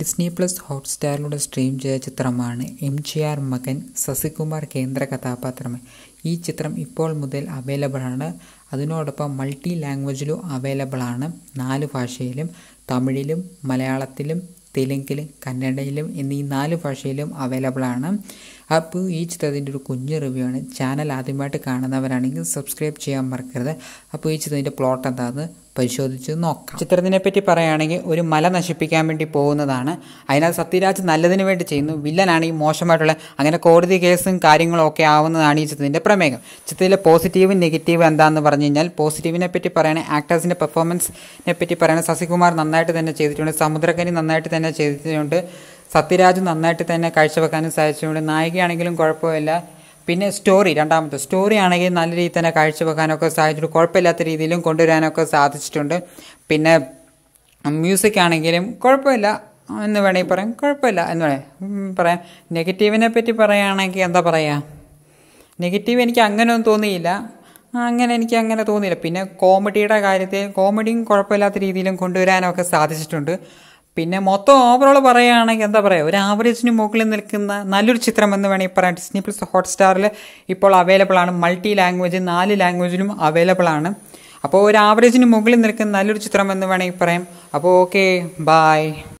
Disney plus ഹോട്ട്സ്റ്റാറിലൂടെ stream ചെയ്ത ചിത്രമാണ് M G R മകൻ ശശികുമാർ കേന്ദ്ര കഥാപാത്രം ഈ ചിത്രം ഇപ്പോൾ മുതൽ അവൈലബിൾ ആണ് അതിനോടൊപ്പം മൾട്ടി ലാംഗ്വേജിലും അവൈലബിൾ ആണ് നാല് ഭാഷയിലും തമിഴിലും മലയാളത്തിലും തെലുങ്കിലും കന്നഡയിലും എന്നീ നാല് ഭാഷയിലും അവൈലബിൾ ആണ് അപ്പോൾ ഈ ചിത്രത്തിൻ്റെ ഒരു കുഞ്ഞ് റിവ്യൂ ആണ് ചാനൽ ആദ്യമായിട്ട് കാണുന്നവരാണെങ്കിൽ സബ്സ്ക്രൈബ് ചെയ്യാൻ മറക്കരുത് അപ്പോൾ ഈ ചിത്രത്തിൻ്റെ പ്ലോട്ട് എന്താണെന്ന് പരിശോധിച്ച് നോക്കാം ചിത്രത്തിനെ പറ്റി പറയുകയാണെങ്കിൽ ഒരു മല നശിപ്പിക്കാൻ വേണ്ടി പോകുന്നതാണ് അതിനാൽ സത്യരാജ് നല്ലതിന് വേണ്ടി ചെയ്യുന്നു വില്ലനാണ് ഈ മോശമായിട്ടുള്ള അങ്ങനെ കോടതി കേസും കാര്യങ്ങളും ഒക്കെ ആവുന്നതാണ് ഈ ചിത്രത്തിൻ്റെ പ്രമേയം ചിത്രത്തിലെ പോസിറ്റീവ് നെഗറ്റീവ് എന്താണെന്ന് പറഞ്ഞു കഴിഞ്ഞാൽ പോസിറ്റീവിനെ പറ്റി പറയുകയാണെങ്കിൽ ആക്ടേഴ്സിൻ്റെ പെർഫോമൻസിനെ പറ്റി പറയുകയാണ് ശശികുമാർ നന്നായിട്ട് തന്നെ ചെയ്തിട്ടുണ്ട് സമുദ്രകനി നന്നായിട്ട് തന്നെ ചെയ്തിട്ടുണ്ട് സത്യരാജ് നന്നായിട്ട് തന്നെ കാഴ്ചവെക്കാനും സാധിച്ചിട്ടുണ്ട് നായികയാണെങ്കിലും കുഴപ്പമില്ല പിന്നെ സ്റ്റോറി രണ്ടാമത്തെ സ്റ്റോറി ആണെങ്കിൽ നല്ല രീതിയിൽ തന്നെ കാഴ്ചവെക്കാനൊക്കെ സാധിച്ചിട്ടുണ്ട് കുഴപ്പമില്ലാത്ത രീതിയിലും കൊണ്ടുവരാനൊക്കെ സാധിച്ചിട്ടുണ്ട് പിന്നെ മ്യൂസിക് ആണെങ്കിലും കുഴപ്പമില്ല എന്ന് വേണമെങ്കിൽ പറയാം കുഴപ്പമില്ല എന്ന് വേണേൽ പറയാം നെഗറ്റീവിനെ പറ്റി പറയുകയാണെങ്കിൽ എന്താ പറയുക നെഗറ്റീവ് എനിക്ക് അങ്ങനെയൊന്നും തോന്നിയില്ല അങ്ങനെ എനിക്ക് അങ്ങനെ തോന്നിയില്ല പിന്നെ കോമഡിയുടെ കാര്യത്തിൽ കോമഡിയും കുഴപ്പമില്ലാത്ത രീതിയിലും കൊണ്ടുവരാനൊക്കെ സാധിച്ചിട്ടുണ്ട് പിന്നെ മൊത്തം ഓവറോൾ പറയുകയാണെങ്കിൽ എന്താ പറയുക ഒരു ആവറേജിന് മുകളിൽ നിൽക്കുന്ന നല്ലൊരു ചിത്രം എന്ന് വേണമെങ്കിൽ പറയാം ഡിസ്നി പ്ലസ് ഹോട്ട്സ്റ്റാറിൽ ഇപ്പോൾ അവൈലബിൾ ആണ് മൾട്ടി ലാംഗ്വേജ് നാല് ലാംഗ്വേജിലും അവൈലബിൾ ആണ് അപ്പോൾ ഒരു ആവറേജിന് മുകളിൽ നിൽക്കുന്ന നല്ലൊരു ചിത്രം എന്ന് വേണമെങ്കിൽ പറയാം അപ്പോൾ ഓക്കെ ബായ്